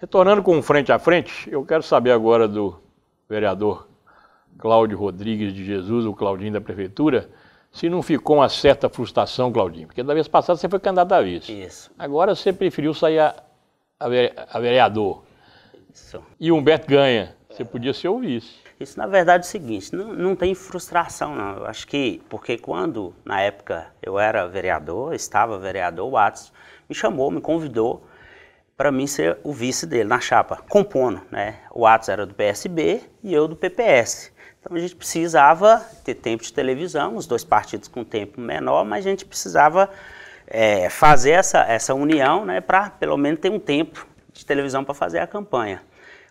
Retornando com frente a frente, eu quero saber agora do vereador Cláudio Rodrigues de Jesus, o Claudinho da Prefeitura, se não ficou uma certa frustração, Claudinho, porque da vez passada você foi candidato a vice. Isso. Agora você preferiu sair a, a vereador. Isso. E Humberto ganha. Você podia ser o vice. Isso, na verdade, é o seguinte, não, não tem frustração, não. Eu acho que, porque quando, na época, eu era vereador, estava vereador, o Atos me chamou, me convidou para mim ser o vice dele na chapa, compondo, né? O Atos era do PSB e eu do PPS. Então a gente precisava ter tempo de televisão, os dois partidos com tempo menor, mas a gente precisava é, fazer essa, essa união, né, para pelo menos ter um tempo de televisão para fazer a campanha.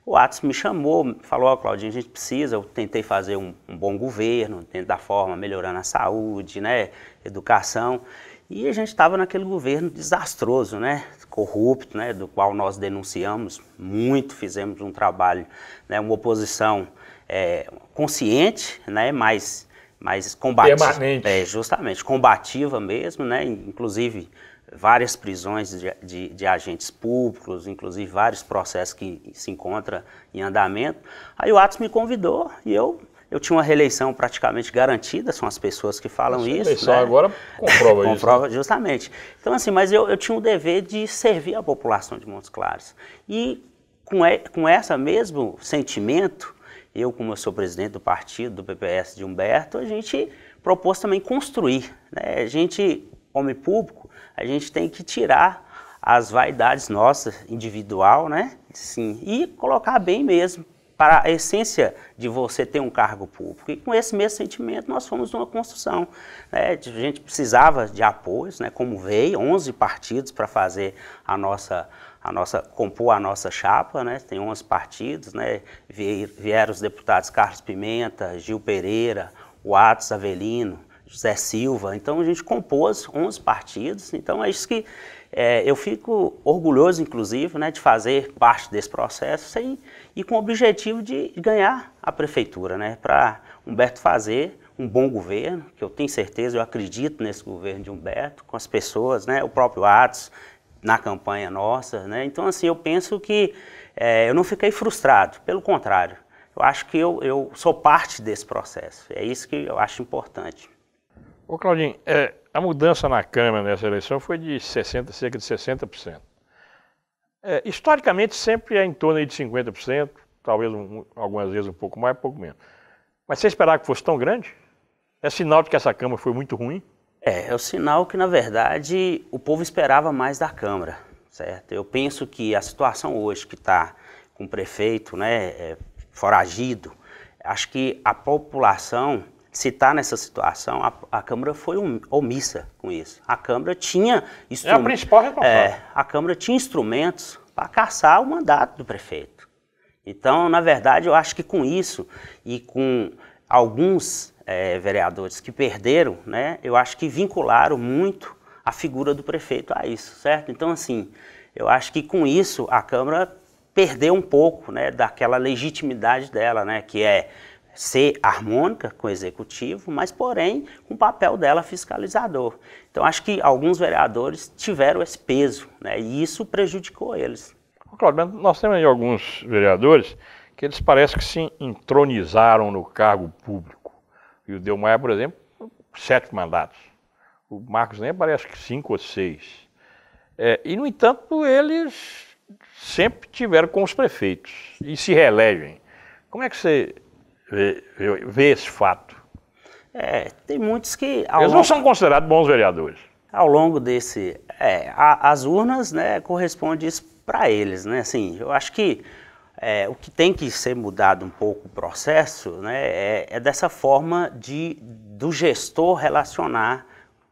O Atos me chamou, falou, oh, Claudinho, a gente precisa, eu tentei fazer um, um bom governo, dentro da forma, melhorando a saúde, né, educação. E a gente estava naquele governo desastroso, né? corrupto, né? do qual nós denunciamos muito, fizemos um trabalho, né? uma oposição é, consciente, né? mas, mais combativa. Permanente. É, justamente, combativa mesmo, né? inclusive várias prisões de, de, de, agentes públicos, inclusive vários processos que se encontram em andamento. Aí o Atos me convidou e eu eu tinha uma reeleição praticamente garantida, são as pessoas que falam Essa isso. Eleição né? agora comprova, isso. Comprova, né? justamente. Então, assim, mas eu, eu tinha o dever de servir a população de Montes Claros. E com, com essa mesmo sentimento, eu, como eu sou presidente do partido, do PPS de Humberto, a gente propôs também construir. Né? A gente, homem público, a gente tem que tirar as vaidades nossas, individual, né? Sim, e colocar bem mesmo para a essência de você ter um cargo público. E com esse mesmo sentimento nós fomos numa construção. Né? A gente precisava de apoios, né? como veio, 11 partidos para fazer a nossa, a nossa, compor a nossa chapa, né? tem 11 partidos, né? vieram os deputados Carlos Pimenta, Gil Pereira, Watts Avelino, José Silva, então a gente compôs 11 partidos, então é isso que é, eu fico orgulhoso, inclusive, né, de fazer parte desse processo sem, e com o objetivo de ganhar a prefeitura, né, para Humberto fazer um bom governo, que eu tenho certeza, eu acredito nesse governo de Humberto, com as pessoas, né, o próprio Atos, na campanha nossa. Né? Então, assim, eu penso que é, eu não fiquei frustrado, pelo contrário. Eu acho que eu, eu sou parte desse processo. É isso que eu acho importante. Ô Claudinho, é, a mudança na Câmara nessa eleição foi de 60, cerca de 60%. É, historicamente, sempre é em torno de 50%, talvez um, algumas vezes um pouco mais, um pouco menos. Mas você esperava que fosse tão grande? É sinal de que essa Câmara foi muito ruim? É, é o sinal que, na verdade, o povo esperava mais da Câmara, certo? Eu penso que a situação hoje que está com o prefeito né, é, foragido, acho que a população se está nessa situação, a, a, Câmara foi um, omissa com isso. A Câmara tinha instrumentos. É a principal É, a Câmara tinha instrumentos para caçar o mandato do prefeito. Então, na verdade, eu acho que com isso e com alguns é, vereadores que perderam, né, eu acho que vincularam muito a figura do prefeito a isso, certo? Então, assim, eu acho que com isso a Câmara perdeu um pouco né, daquela legitimidade dela, né, que é ser harmônica com o executivo, mas porém com o papel dela fiscalizador. Então acho que alguns vereadores tiveram esse peso né, e isso prejudicou eles. Claudio, nós temos aí alguns vereadores que eles parecem que se entronizaram no cargo público. E o Delmaia, por exemplo, sete mandatos. O Marcos Nem parece que cinco ou seis. É, e, no entanto, eles sempre tiveram com os prefeitos e se reelegem. Como é que você vê, vê esse fato? É, tem muitos que. Eles longo, não são considerados bons vereadores. Ao longo desse. É, a, as urnas né, corresponde isso para eles. Né? Assim, eu acho que é, o que tem que ser mudado um pouco o processo né, é, é, dessa forma de, do gestor relacionar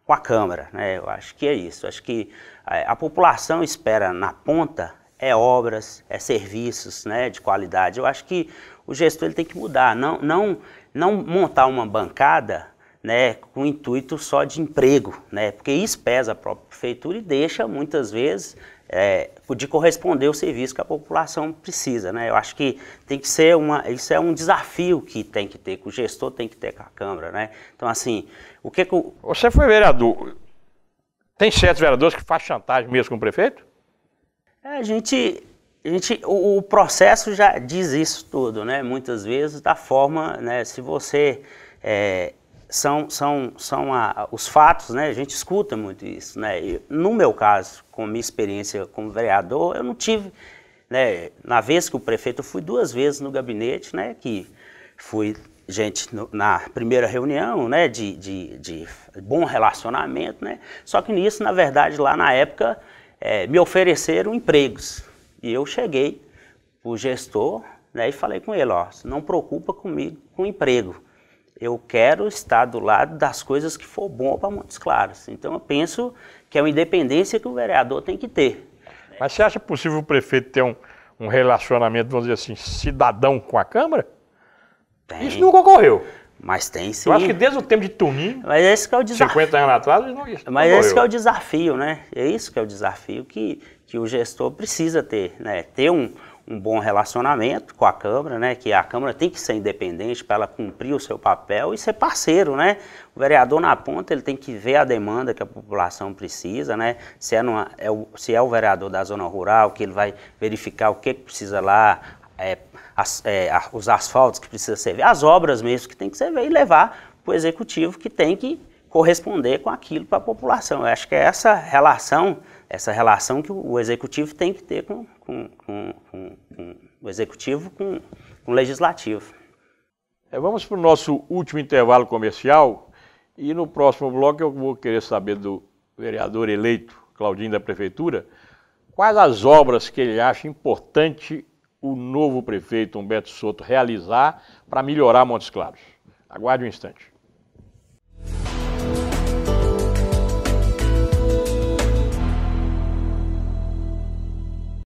com a Câmara. Né? Eu acho que é isso. Eu acho que é, a população espera na ponta é obras, é serviços né, de qualidade. Eu acho que o gestor ele tem que mudar, não, não, não montar uma bancada né, com o intuito só de emprego, né, porque isso pesa a própria prefeitura e deixa muitas vezes é, de corresponder o serviço que a população precisa. Né? Eu acho que tem que ser uma, isso é um desafio que tem que ter, que o gestor tem que ter com a Câmara. Né? Então, assim, o que. que o... Você foi vereador. Tem certos vereadores que faz chantagem mesmo com o prefeito? É, a gente, a gente o, o processo já diz isso tudo, né? Muitas vezes da forma, né? Se você é, são, são, são a, os fatos, né? A gente escuta muito isso, né? E no meu caso, com minha experiência como vereador, eu não tive, né? Na vez que o prefeito, eu fui duas vezes no gabinete, né? Que fui, gente, no, na primeira reunião, né? De, de, de bom relacionamento, né? Só que nisso, na verdade, lá na época, é, me ofereceram empregos. E eu cheguei para o gestor né, e falei com ele, ó, não preocupa comigo com emprego. Eu quero estar do lado das coisas que for bom para Montes Claros. Então eu penso que é uma independência que o vereador tem que ter. Mas você acha possível o prefeito ter um, um relacionamento, vamos dizer assim, cidadão com a Câmara? Tem. Isso nunca ocorreu. Mas tem sim. Eu acho que desde o tempo de Tumim, Mas esse é que é o desafio. 50 anos atrás, não, é isso, Mas esse que é o desafio, né? É isso que é o desafio que, que o gestor precisa ter, né? Ter um, um bom relacionamento com a Câmara, né? Que a Câmara tem que ser independente para ela cumprir o seu papel e ser parceiro, né? O vereador na ponta ele tem que ver a demanda que a população precisa, né? Se é, numa, é o, se é o vereador da zona rural, que ele vai verificar o que, que precisa lá, é, as, é, os asfaltos que precisa ser as obras mesmo que tem que ser e levar para o executivo que tem que corresponder com aquilo para a população. Eu acho que é essa relação, essa relação que o executivo tem que ter com, com, com, com o executivo com, o legislativo. É, vamos para o nosso último intervalo comercial e no próximo bloco eu vou querer saber do vereador eleito Claudinho da Prefeitura quais as obras que ele acha importante o novo prefeito Humberto Soto realizar para melhorar Montes Claros. Aguarde um instante.